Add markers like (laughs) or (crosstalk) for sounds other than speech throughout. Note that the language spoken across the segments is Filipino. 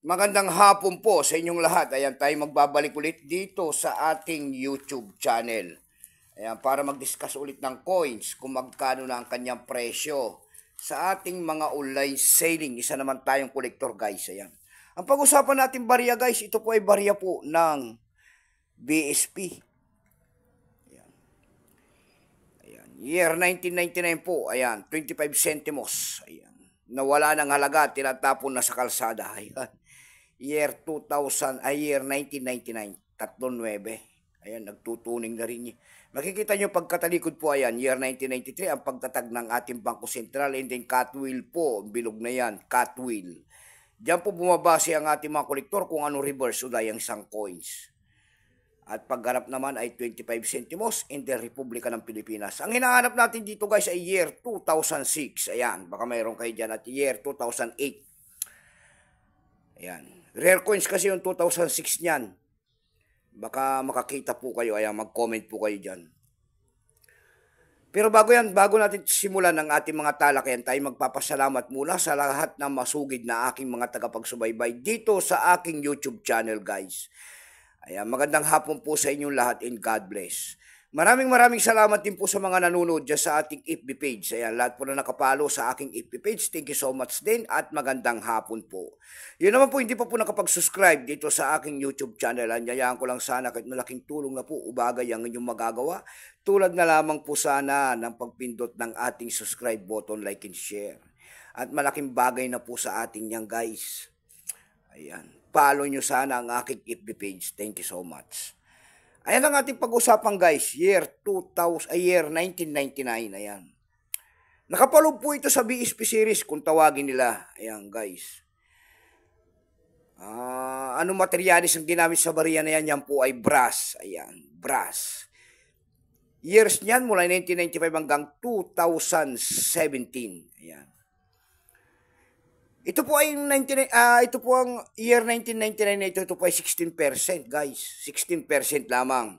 Magandang hapon po sa inyong lahat. Ayan, tayo magbabalik ulit dito sa ating YouTube channel. Ayan, para mag-discuss ulit ng coins, kung magkano na ang kanyang presyo sa ating mga online selling. Isa naman tayong collector guys. Ayan. Ang pag-usapan natin barya guys, ito po ay barya po ng BSP. Ayan. Ayan. Year 1999 po. Ayan, 25 centimos. Ayan na wala ng halaga tinatapon na sa kalsada. (laughs) Ayan. Year 2000, ay year 1999, 39. Ayan, nagtutuning na rin. niya. Makikita nyo pagkatalikod po ayan, year 1993, ang pagtatag ng ating Bangko Sentral and then Catwheel po, bilog na yan, Catwheel. Diyan po bumabase ang ating mga kolektor kung ano reverse o dayang isang coins at paggarap naman ay 25 centimos in the Republika ng Pilipinas. Ang hinahanap natin dito guys ay year 2006. Ayan, baka mayroon kayo dyan at year 2008. Ayan. Rare coins kasi yung 2006 niyan. Baka makakita po kayo. Ayan, mag-comment po kayo dyan. Pero bago yan, bago natin simulan ang ating mga talakayan, tayo magpapasalamat muna sa lahat ng masugid na aking mga tagapagsubaybay dito sa aking YouTube channel guys. Ayan, magandang hapon po sa inyong lahat and God bless. Maraming maraming salamat din po sa mga nanonood dyan sa ating FB page. Ayan, lahat po na nakapalo sa aking FB page. Thank you so much din at magandang hapon po. Yun naman po, hindi pa po nakapag-subscribe dito sa aking YouTube channel. Anyayaan ko lang sana kahit malaking tulong na po ubagay ang inyong magagawa. Tulad na lamang po sana ng pagpindot ng ating subscribe button, like and share. At malaking bagay na po sa ating yan guys. Ayan follow nyo sana ang aking FB page. Thank you so much. Ayan ang ating pag-usapan guys, year 2000, ay year 1999, ayan. Nakapaloob po ito sa BSP series kung tawagin nila, ayan guys. Uh, ano materyales ang ginamit sa bariya na yan? Yan po ay brass, ayan, brass. Years niyan mula 1995 hanggang 2017, ayan. Ito po ay 99 uh, ah, ito po ang year 1999 na ito, ito po ay 16% guys, 16% lamang.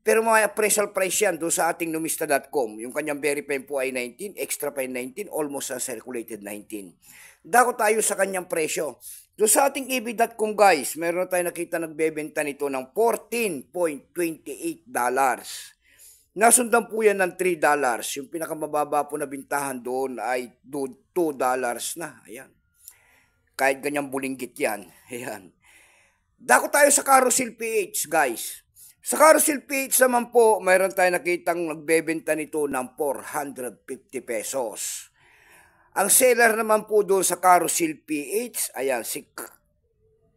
Pero mga appraisal price yan doon sa ating numista.com. Yung kanyang verify po ay 19, extra pa 19, almost na circulated 19. Dako tayo sa kanyang presyo. Doon sa ating EB.com guys, meron tayong nakita nagbebenta nito ng 14.28 dollars. Nasundan po yan ng $3. Yung pinakamababa po na bintahan doon ay $2 na. Ayan. Kahit ganyang bulinggit yan. (laughs) Ayan. Dako tayo sa Carousel PH, guys. Sa Carousel PH naman po, mayroon tayo nakitang nagbebenta nito ng 450 pesos. Ang seller naman po doon sa Carousel PH, ayan, si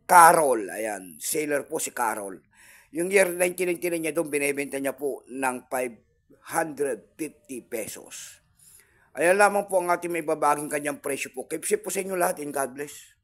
Carol. Ayan, seller po si Carol. Yung year 1999 niya doon, binebenta niya po ng 550 pesos. Ayan lamang po ang ating may babaging kanyang presyo po. Keep safe po sa inyo lahat and God bless.